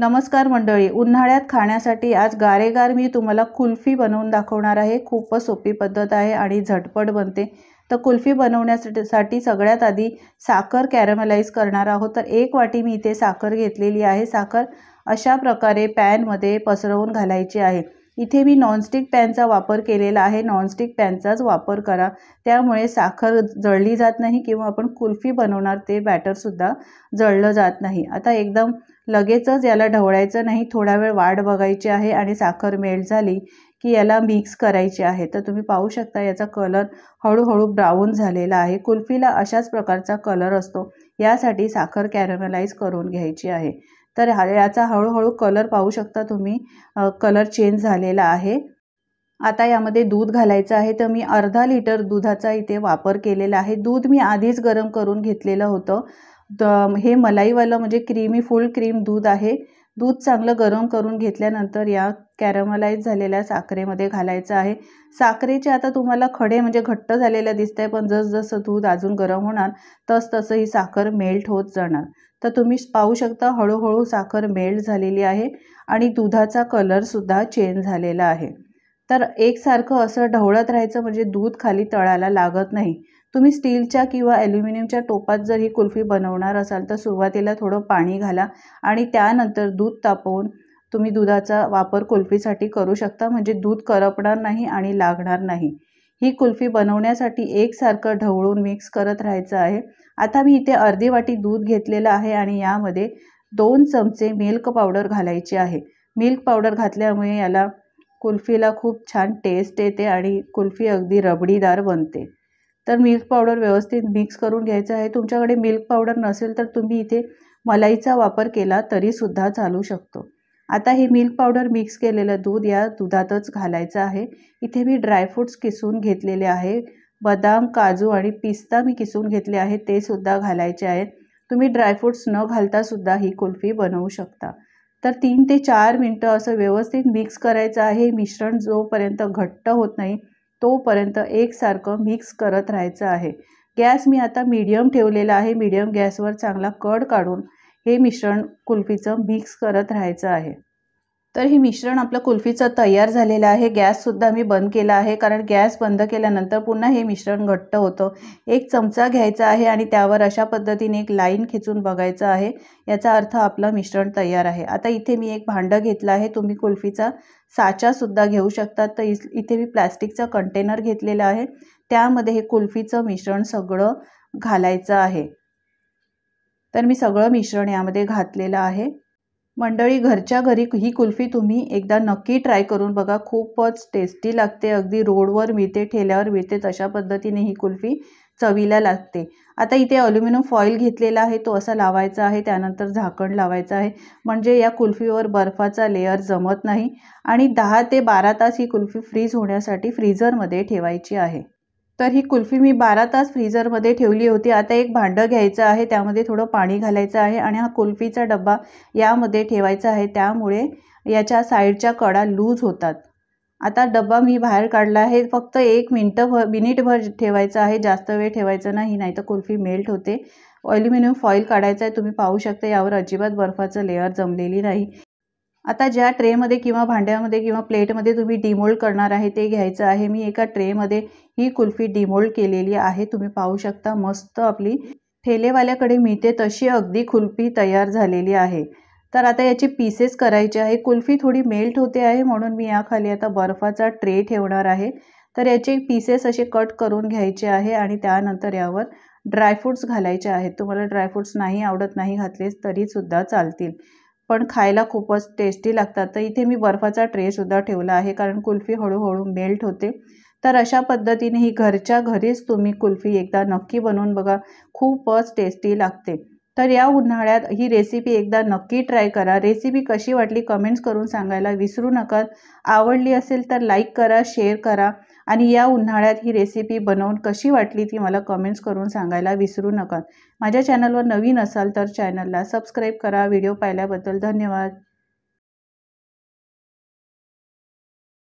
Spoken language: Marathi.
नमस्कार मंडळी उन्हाळ्यात खाण्यासाठी आज गारेगार मी तुम्हाला कुल्फी बनवून दाखवणार आहे खूपच सोपी पद्धत आहे आणि झटपट बनते तर कुल्फी बनवण्यासाठी सगळ्यात आधी साखर कॅरमलाईज करणार आहोत तर एक वाटी मी इथे साखर घेतलेली आहे साखर अशा प्रकारे पॅनमध्ये पसरवून घालायची आहे इथे मी नॉनस्टिक पॅनचा वापर केलेला आहे नॉनस्टिक पॅनचाच वापर करा त्यामुळे साखर जळली जात नाही किंवा आपण कुल्फी बनवणार ते बॅटरसुद्धा जळलं जात नाही आता एकदम लगेचच याला ढवळायचं नाही थोडा वेळ वाढ बघायची आहे आणि साखर मेल्ट झाली की याला मिक्स करायची आहे तर तुम्ही पाहू शकता याचा कलर हळूहळू ब्राऊन झालेला आहे कुल्फीला अशाच प्रकारचा कलर असतो यासाठी साखर कॅरमलाइज करून घ्यायची आहे तर हा याचा हळूहळू कलर पाहू शकता तुम्ही कलर चेंज झालेला आहे आता यामध्ये दूध घालायचं आहे तर मी अर्धा लिटर दुधाचा इथे वापर केलेला आहे दूध मी आधीच गरम करून घेतलेलं होतं तर हे मलाईवालं म्हणजे क्रीमी फुल क्रीम दूध आहे दूध चांगलं गरम करून घेतल्यानंतर या कॅरमलाइज झालेल्या साखरेमध्ये घालायचं आहे साखरेचे आता तुम्हाला खडे म्हणजे घट्ट झालेलं दिसत आहे पण जसजसं दूध अजून गरम होणार तस तसं ही साखर मेल्ट होत जाणार तर तुम्ही पाहू शकता हळूहळू साखर मेल्ट झालेली आहे आणि दुधाचा कलरसुद्धा चेंज झालेला आहे तर एकसारखं असं ढवळत राहायचं म्हणजे दूध खाली तळाला लागत नाही तुम्ही स्टीलच्या किंवा ॲल्युमिनियमच्या टोपात जर ही कुल्फी बनवणार असाल तर सुरुवातीला थोडं पाणी घाला आणि त्यानंतर दूध तापवून तुम्ही दुधाचा वापर कुल्फीसाठी करू शकता म्हणजे दूध करपणार नाही आणि लागणार नाही ही कुल्फी बनवण्यासाठी एकसारखं ढवळून मिक्स करत राहायचं आहे आता मी इथे अर्धी वाटी दूध घेतलेलं आहे आणि यामध्ये दोन चमचे मिल्क पावडर घालायची आहे मिल्क पावडर घातल्यामुळे याला कुल्फीला खूप छान टेस्ट येते आणि कुल्फी अगदी रबडीदार बनते तर मिल्क पावडर व्यवस्थित मिक्स करून घ्यायचं आहे तुमच्याकडे मिल्क पावडर नसेल तर तुम्ही इथे मलाईचा वापर केला तरीसुद्धा चालू शकतो आता हे मिल्क पावडर मिक्स केलेलं दूध या दुधातच घालायचं आहे इथे मी ड्रायफ्रूट्स किसून घेतलेले आहे बदाम काजू आणि पिस्ता मी किसून घेतले आहे ते सुद्धा घालायचे आहेत तुम्ही ड्रायफ्रूट्स न घालतासुद्धा ही कुल्फी बनवू शकता तर तीन ते चार मिनटं असं व्यवस्थित मिक्स करायचं आहे मिश्रण जोपर्यंत घट्ट होत नाही तोपर्यंत एकसारखं मिक्स करत राहायचं आहे गॅस मी आता मीडियम ठेवलेला आहे मीडियम गॅसवर चांगला कड काढून हे मिश्रण कुल्फीचं मिक्स करत राहायचं आहे तर हे मिश्रण आपलं कुल्फीचं तयार झालेलं आहे गॅससुद्धा मी बंद केला आहे कारण गॅस बंद केल्यानंतर पुन्हा हे मिश्रण घट्ट होतं एक चमचा घ्यायचा आहे आणि त्यावर अशा पद्धतीने एक लाईन खेचून बघायचं आहे याचा अर्थ आपलं मिश्रण तयार आहे आता इथे मी एक भांडं घेतलं आहे तुम्ही कुल्फीचा साचासुद्धा घेऊ शकतात तर इथे मी प्लॅस्टिकचं कंटेनर घेतलेला आहे त्यामध्ये हे कुल्फीचं मिश्रण सगळं घालायचं आहे तर मी सगळं मिश्रण यामध्ये घातलेलं आहे मंडळी घरच्या घरी ही कुल्फी तुम्ही एकदा नक्की ट्राय करून बघा खूपच टेस्टी लागते अगदी रोडवर मिळते ठेल्यावर मिळते तशा पद्धतीने ही कुल्फी चवीला लागते आता इथे अल्युमिनियम फॉईल घेतलेला आहे तो असा लावायचा आहे त्यानंतर झाकण लावायचं आहे म्हणजे या कुल्फीवर बर्फाचा लेअर जमत नाही आणि दहा ते बारा तास ही कुल्फी फ्रीज होण्यासाठी फ्रीझरमध्ये ठेवायची आहे तर ही कुल्फी मी बारा तास फ्रीजरमध्ये ठेवली होती आता एक भांडं घ्यायचं आहे त्यामध्ये थोडं पाणी घालायचं आहे आणि हा कुल्फीचा डब्बा यामध्ये ठेवायचा आहे त्यामुळे याच्या साईडच्या कडा लूज होतात आता डब्बा मी बाहेर काढला आहे फक्त एक मिनटंभर मिनिटभर ठेवायचं आहे जास्त वेळ ठेवायचं नाही नाही तर कुल्फी मेल्ट होते ॲल्युमिनियम फॉईल काढायचा आहे तुम्ही पाहू शकता यावर अजिबात बर्फाचं लेअर जमलेली नाही आता ज्या ट्रेमध्ये किंवा भांड्यामध्ये किंवा प्लेटमध्ये तुम्ही डिमोल्ड करणार आहे ते घ्यायचं आहे मी एका ट्रेमध्ये ही कुल्फी डिमोल्ड केलेली आहे तुम्ही पाहू शकता मस्त आपली ठेलेवाल्याकडे मिळते तशी अगदी कुल्फी तयार झालेली आहे तर आता याचे पीसेस करायचे आहे कुल्फी थोडी मेल्ट होते आहे म्हणून मी याखाली आता बर्फाचा ट्रे ठेवणार आहे तर याचे पीसेस असे कट करून घ्यायचे आहे आणि त्यानंतर यावर ड्रायफ्रूट्स घालायचे आहेत तुम्हाला ड्रायफ्रुट्स नाही आवडत नाही घातलेस तरीसुद्धा चालतील पण खायला खूपच टेस्टी लागतात तर इथे मी बर्फाचा ट्रेसुद्धा ठेवला आहे कारण कुल्फी हळूहळू मेल्ट होते तर अशा पद्धतीने ही घरच्या घरीच तुम्ही कुल्फी एकदा नक्की बनवून बघा खूपच टेस्टी लागते तर या उन्हाळ्यात ही रेसिपी एकदा नक्की ट्राय करा रेसिपी कशी वाटली कमेंट्स करून सांगायला विसरू नका आवडली असेल तर लाईक करा शेअर करा आणि या उन्हाळ्यात ही रेसिपी बनवून कशी वाटली ती मला कमेंट्स करून सांगायला विसरू नका माझ्या चॅनलवर नवीन असाल तर चॅनलला सबस्क्राईब करा व्हिडिओ पाहिल्याबद्दल धन्यवाद